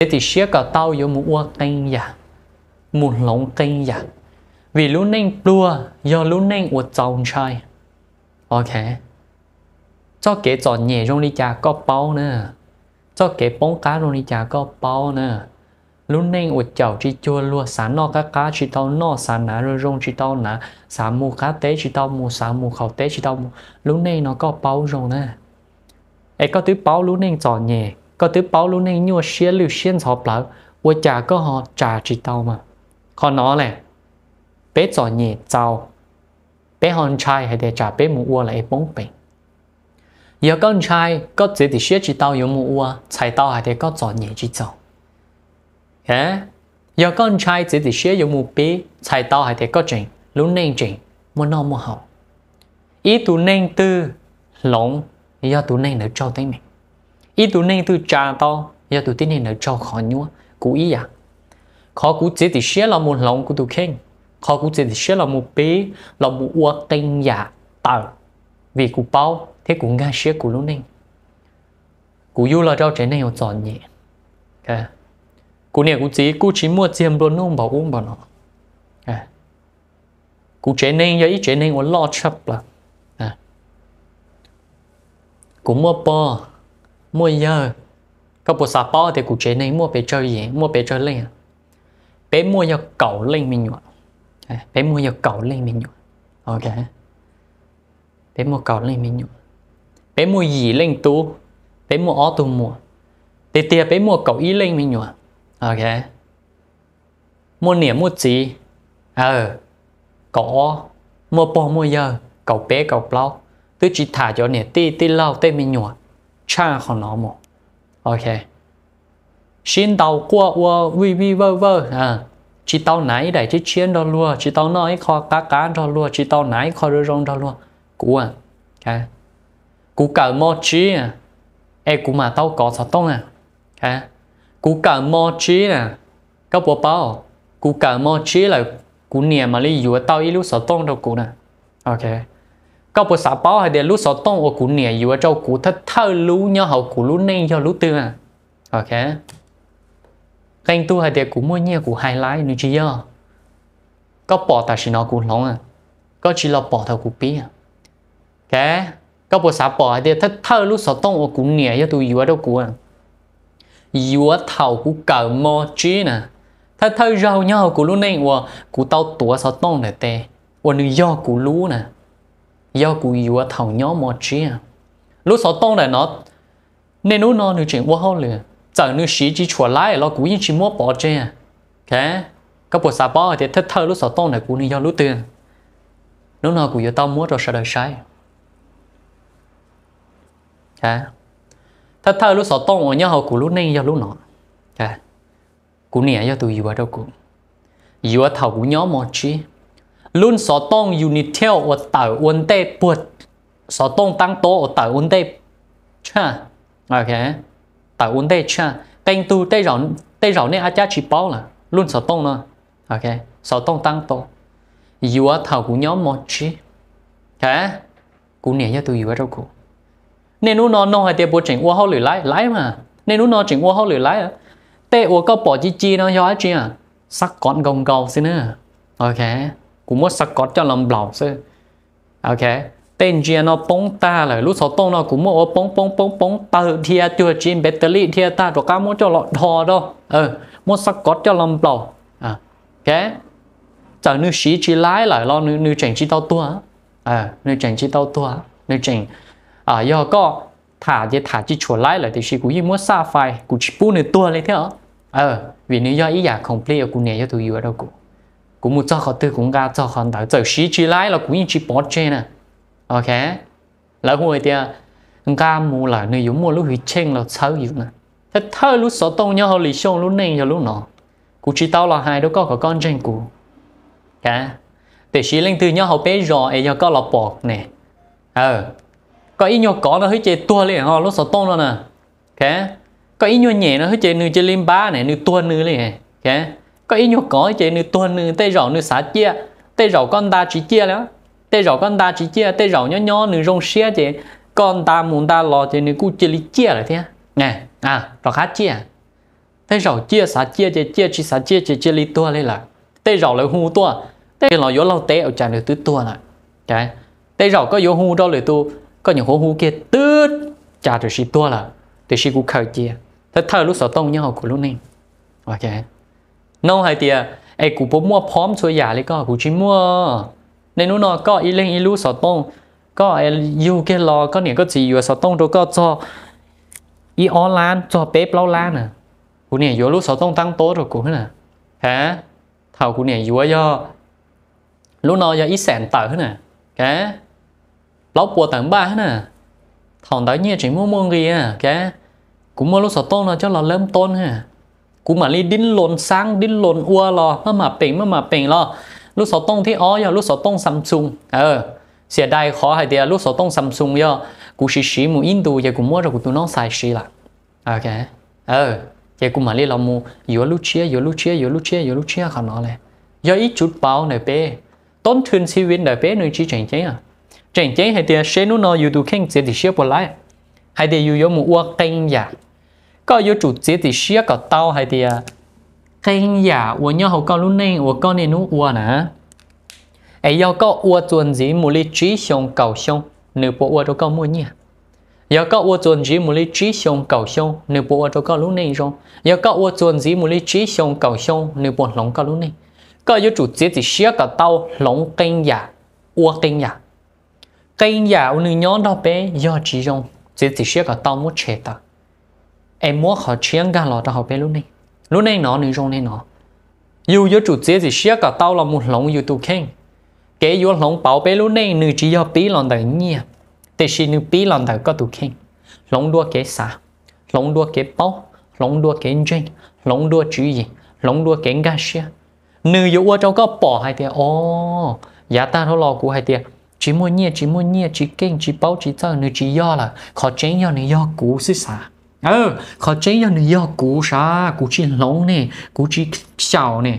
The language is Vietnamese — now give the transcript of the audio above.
thế thì xia cả tao yếu mu ua kênh ya mu lông kênh ya vì lũ nên đua do lũ nên ua chồng trai ok cho kể cho nhẹ trong đi chả có bao nè, cho kể bóng cá trong đi chả có bao nè, lũ nên ua chảo chỉ chua lua sáng nọ cá cá chỉ tao nọ sáng nà rồi rong chỉ tao nà sáng mù cá tế chỉ tao mù, sáng mù khẩu tế chỉ tao mù, lũ nên nó có bao rồi nè ấy có thứ bao lũ nên cho nhẹ có thứ bảo luôn này nhua xia lưu xiên họ bảo wo chả có họ chả chỉ tao mà còn nó này bé giỏi nhẹ tao bé hòn trai hay để chả bé mua uo lại bóng bể giờ con trai có chỉ thì xia chỉ tao yếu mua uo chạy tao hay để có giỏi nhẹ chỉ tao hả giờ con trai chỉ thì xia yếu mua bé chạy tao hay để có chỉnh lúc này chỉnh mà nó mua học ý tụ nên tư lỏng do tụ nên được cho tới mình ý tụ nên tụ trả to, giờ tụ tin này là cho khó nhua cú ý à khó cú chỉ thì xé là một lòng của tụ khen khó cú chỉ thì xé là một bé là một uất tên giả dạ, tờ vì cú bao thế cú ngang xé cú lúc nên cú yêu là cho trẻ này giỏi nhẹ okay. cú này cú chỉ cú chỉ mua tiền luôn nó bảo uống bảo nó okay. cú trẻ này giờ ít trẻ này còn lo chấp là à. cú mua bò mua giờ có bộ sạp bao thì cụ chế này mua về chơi gì mua về chơi lên à? bé mua giờ cầu lên mình nhọ bé mua giờ cầu lên mình nhọ ok bé mua cầu lên mình nhọ bé mua gì lên tu bé mua ó tu mua thì tiền bé mua cầu ý lên mình nhọ ok mua niệm mua gì ờ có mua bò mua giờ cầu bé cầu bao tôi chỉ thả cho nè tê tê lao tê mình nhọ cha hòn nó mò ok xin tàu qua qua vi vi vơ vơ à chỉ tàu nãy để chỉ chiến đó luôn chỉ tàu nói kho cá cá đó luôn chỉ tàu nãy kho rơi rong đó luôn cú à cái cú cả mò chí à e cú mà tàu có sao tông à cái cú cả mò chí à các bố bảo, cú cả mò chí là cú niệm mà đi dùa tàu ít lúc sao tông đâu cú nè ok ก็ภาษาป้อให้เดี๋ยวรู้สอต้องอกูเนี่ยอยู่ว่าเจ้ากูถ้าเท่ารู้เนาะเขากูรู้เนี่ยยอรู้เตือนโอเคเร่งตัวให้เดี๋ยวกูมั่วเนี่ยกูไฮไลท์นี่จีเยอะก็ปอแต่ชินอกูร้องอ่ะก็ชิเราปอเท่ากูปีอ่ะแกก็ภาษาปอให้เดี๋ยวถ้าเท่ารู้สอต้องอกูเนี่ยยอตัวอยู่ว่าเจ้ากูอ่ะอยู่ว่าเท่ากูเก่าโมจีน่ะถ้าเท่าเราเนาะกูรู้เนี่ยว่ากูเต้าตัวสอต้องเนี่ยเตะวันนี้ยอกูรู้น่ะ do cụ yếu thầu nhó mò chia lú sau tông này nó nên nó nó nữ chuyện quá hậu lừa giờ nữ sĩ chỉ chua lái lo cụ yên chỉ mua bỏ chia thế các bộ xà bó thì thất thơ lú sau tông này cụ nữ do lú tiền lúc nào cụ yếu tao mua rồi sẽ đời sai thế thất thơ lú sau tông ở nhau hậu cụ lúc nay do lúc nọ thế cụ nè do tụi yếu đâu cụ yếu thằng cụ nhó mò chia luôn sở tông unitel ở tàu vấn đề bột sở tông tăng tố ở tàu vấn đề cha ok tàu vấn đề cha tên tu tê rõ tê rõ nên acha chỉ bao là luôn sở tông nữa ok sở tông tăng tố dù ở thầu của nhóm một chi thế cú nè cho tôi dù ở đâu cũ nên nó nó hay tiệp bột chỉnh ô hậu lửa lái lái mà nên nó chỉnh ô hậu lửa lái tê ô có bỏ chi chi nó do chi à sắc con gồng cầu xin nữa ok của mua sắc cho lòng lòng sư tên gì bóng ta là lúc sau tông nó cũng bóng bóng bóng bóng ta thia chưa chim bê tê ta rồi cá mua cho lọ thò đâu ờ mua sắc cọt cho lòng lòng à ok giờ nữ sĩ chỉ lái lại lo nữ nữ chàng chỉ tao tua à nữ chàng chỉ tao tua nữ chàng à do có thả chỉ thả chỉ chuột lái lại thì sĩ cũng như phai cũng chỉ bu nữ tua lên thế ờ vì nếu do ý giả dạ không ở cùng này cho tôi vừa đâu cũng cũng một cho khó tư cũng ra cho khó đã trở sĩ chỉ lái là cũng chỉ bỏ trên à ok là hồi thì ga mua là nơi dùng mua lúc hủy chen là xấu hiểu nè thế thơ lúc số tông nhau họ lì xong lúc nên rồi lúc nọ cũng chỉ tao là hai đứa có có con trên cụ cả để sĩ lên từ nhau họ bé rồi ấy giờ có là bỏ nè ờ có ít nhau có nó hơi chơi tua liền họ lúc số tông rồi nè ok có ít nhau nhẹ nó hơi chơi nửa chơi lim ba này nửa tua nửa liền ok có ý nhu có chế nửa tuần nửa tê rậu nửa xả chia tê rậu con ta chỉ chia nữa tê rậu con ta chỉ chia tê rậu nhỏ nhỏ nửa rong xia chế con ta muốn ta lo chế nửa cu chia lý chia rồi thế nè à rồi khác chia tê rậu chia xả chia chế chia chỉ xả chia chế chia lý tua lên là tê rậu lại hù tua tê lo yếu lâu tê ở chả nửa tứ tua này cái tê rậu có yếu hù đâu lời tu có những hố hù kia tứ chả được xí tua là từ xí cu khởi chia thế thơ lúc sau tông nhau của lúc này ok nó hay tiệt ai cụ bố mua phom cho giả lấy có cụ chỉ mua nên nó nó có ít lên ít lú sọ tông có yêu cái lo có niệm có gì vừa sọ tông rồi có cho ít online cho bếp lâu lan à cụ niệm vừa lú sọ tông tăng tốt rồi cụ hả thầu cụ niệm vừa do lú nó do ít sẹn tờ hết cái lóc bùa tận ba hết thằng đó như chỉ mua mua gì à cái cũng mua lú sọ tông là cho là lâm tôn ha กูมาลีดิ้นหลนซังดิ้นหลนอัวรอเมื่อมาเป่งเมื่อมาเป่งรอลูกสาต้องที่อ๋อย่อลูกสาต้องซัมซุงเออเสียดายขอให้เดียลูกสาต้องซัมซุงย่อกูชิชิมูอินดูอย่ากูมั่วจะกูตัวน้องสายชีละโอเคเอออย่ากูมาลีเรามูอยู่ลูกเชียอยู่ลูกเชียอยู่ลูกเชียอยู่ลูกเชียขานาดเลยย่ออีจุดเป่าหน่ยเป้ต้นทุนชีวิตหน่ยเป้หนึ่งชีเจ๋งเจ๋งอ่ะเจ๋งเจ๋งให้เดียเชนุนออยู่ดูเข่งเสียดิเชียปวดไหลให้เดียอยู่ย่อมูอ้วกเก่งอยาก có yếu chủ chế thì xía có tao hay thì à, cái hình giả của nhau hậu con lúc này của con này nó ua nè ai yêu có ua tuần gì mù lý trí xong cầu xong nếu bộ ua cho có mua nhỉ yêu có ua tuần gì mù lý trí xong cầu xong nếu bộ ua cho có lúc này rồi yêu có ua tuần gì mù lý trí xong cầu xong nếu bộ lòng có lúc này có yếu chủ chế thì xía có tao lòng kinh giả ua kinh giả kinh giả của nữ nhóm đó bé yêu chỉ dùng chế thì xía có tao muốn chết tao em muốn họ chiến cả lọ ta học bé lúc này lúc này nó nên trong này nó yêu yêu chủ chế gì xia cả tao là một lòng yêu tu khen cái yêu lòng bảo bé lúc này nữ chỉ yêu tí lòng đời nhẹ, thế thì nữ tí lòng đời có tu khen lòng đua cái xa lòng đua cái bao lòng đua cái chân lòng đua chữ gì lòng đua cái ga xia nữ yêu ở trong có bỏ hai tiền ô giá ta thôi lo của hai tiền chỉ mua nhẹ chỉ mua nhẹ chỉ kinh chỉ bao chỉ tao nữ chỉ yêu là khó tránh yêu nữ yêu cũ xí xa ờ khó chế là nó do sa cú chi lông nè cú chi xào nè